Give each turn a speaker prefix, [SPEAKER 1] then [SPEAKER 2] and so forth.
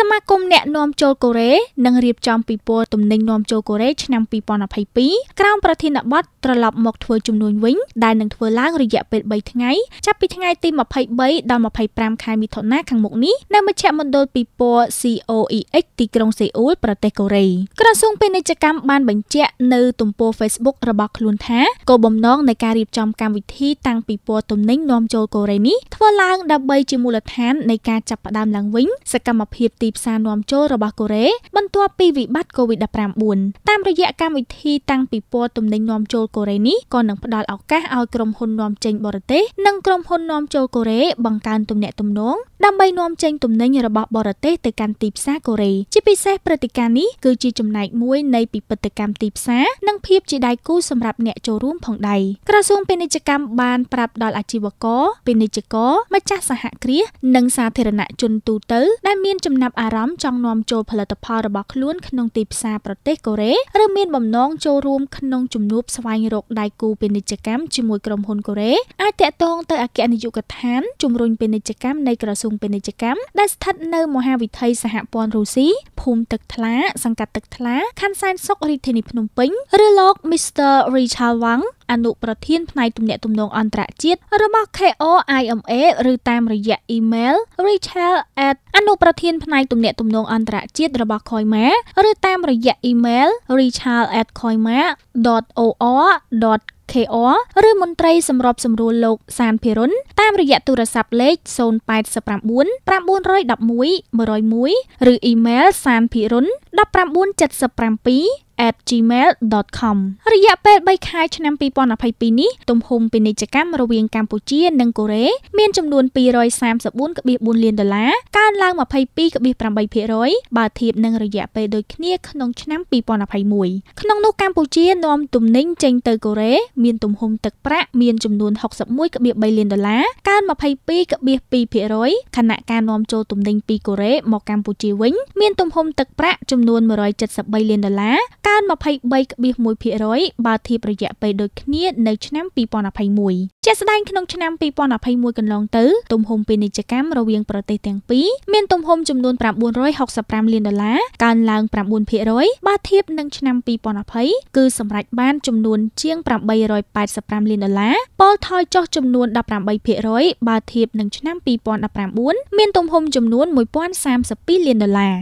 [SPEAKER 1] សមាគមអ្នកនាំចូលកូរ៉េនឹងរៀបចំពិព័រណ៍ទំនិញនាំចូលកូរ៉េឆ្នាំ2022ក្រោមប្រធានបទត្រឡប់មកធ្វើជំនួញវិញដែលនឹងធ្វើឡើងរយៈពេល3ថ្ងៃចាប់ពីថ្ងៃទី23ដល់25ខែមិថុនាខាងមុខនេះនៅមជ្ឈមណ្ឌលពិព័រណ៍ COEX ទីក្រុងសេអ៊ូលប្រទេសកូរ៉េក្រសួងពាណិជ្ជកម្មបានបញ្ជាក់នៅទំព័រ Facebook របស់ខ្លួនថាគោលបំណងនៃការរៀបចំកម្មវិធីតាំងពិព័រណ៍ទំនិញនាំចូលកូរ៉េនេះធ្វើឡើងដើម្បីជាមូលដ្ឋាននៃការចាប់ផ្ដើមឡើងវិញសកម្មភាពទីទីផ្សារនាំចូលរបស់កូរ៉េបន្ទាប់ពីវិបត្តិ COVID-19 តាមរយៈកម្មវិធីតាំងពិព័រណ៍ទំនិញនាំចូលកូរ៉េនេះក៏នឹងផ្ដល់ឱកាសឲ្យក្រុមហ៊ុននាំចេញបរទេសនិងក្រុមហ៊ុននាំចូលកូរ៉េបង្កើនទំនាក់ទំនងដើម្បីនាំចេញទំនិញរបស់បរទេសទៅកាន់ទីផ្សារកូរ៉េជាពិសេសព្រឹត្តិការណ៍នេះគឺជាចំណែកមួយនៃពិពិធកម្មទីផ្សារនិងភាពជាដៃគូសម្រាប់អ្នកចូលរួមផងដែរក្រសួងពាណិជ្ជកម្មបានប្រាប់ដល់អាជីវករពាណិជ្ជករម្ចាស់សហគ្រាសនិងសាធារណជនទូទៅ ដែលមានចំណាប់ចាប់អារម្មណ៍ចង់នាំចូលផលិតផលរបស់ខ្លួន ក្នុងទីផ្សារប្រទេសកូរ៉េឬមានបំណងចូលរួមក្នុង ជំនួបស្វែងរកដៃគូពាណិជ្ជកម្មជាមួយក្រុមហ៊ុនកូរ៉េអាចតាក់ទងទៅអគ្គនាយកដ្ឋាន ជំរុញពាណិជ្ជកម្មនៃក្រសួងពាណិជ្ជកម្មដែលស្ថិតនៅ មហាវិថីសហព័ន្ធរុស្ស៊ីភូមិទឹកថ្លាសង្កាត់ទឹកថ្លាខណ្ឌសែនសុខរាជធានីភ្នំពេញឬលោក Mr. Richard Wang អនុប្រធានផ្នែកទំនាក់ទំនងអន្តរជាតិរបស់ KOIMA ឬតាមរយៈ email richel@ អនុប្រធានផ្នែកទំនាក់ទំនងអន្តរជាតិរបស់ KOIMA ឬតាមរយៈ email richel@koima.or KR ឬមន្ត្រីសម្របសម្រួលលោកសានភិរុនតាមរយៈទូរស័ព្ទលេខ089 911 101ឬអ៊ីមែលសានភិរុន1977 gmail.com រយៈពេល3ខែឆ្នាំ2022នេះទំហំពាណិជ្ជកម្មរវាងកម្ពុជា និងកូរ៉េមានចំនួន234.4លានដុល្លារកើនឡើង22.8%បើធៀបនឹងរយៈពេលដូចគ្នាក្នុងឆ្នាំ2021ក្នុងនោះកម្ពុជានាំទំនិញចេញទៅកូរ៉េមាន ទំហំទឹកប្រាក់មានចំនួន61.3លានដុល្លារកើន22.2%ខណៈការនាំចូលទំនិញពីកូរ៉េមកកម្ពុជាវិញមានទំហំទឹកប្រាក់ចំនួន173លានដុល្លារកើន23.1%បើធៀបរយៈពេលដូចគ្នានៅឆ្នាំ2021ជាក់ស្ដែងក្នុងឆ្នាំ2021កន្លងទៅទំហំពាណិជ្ជកម្មរវាងប្រទេសទាំងពីរមានទំហំចំនួន965លានដុល្លារកើនឡើង9%បើធៀបនឹងឆ្នាំ2020គឺសម្រេចបានចំនួនជាង885លានដុល្លារពលថយចុះចំនួន18%បើធៀបនឹងឆ្នាំ2019មានទំហំចំនួន1032លានដុល្លារ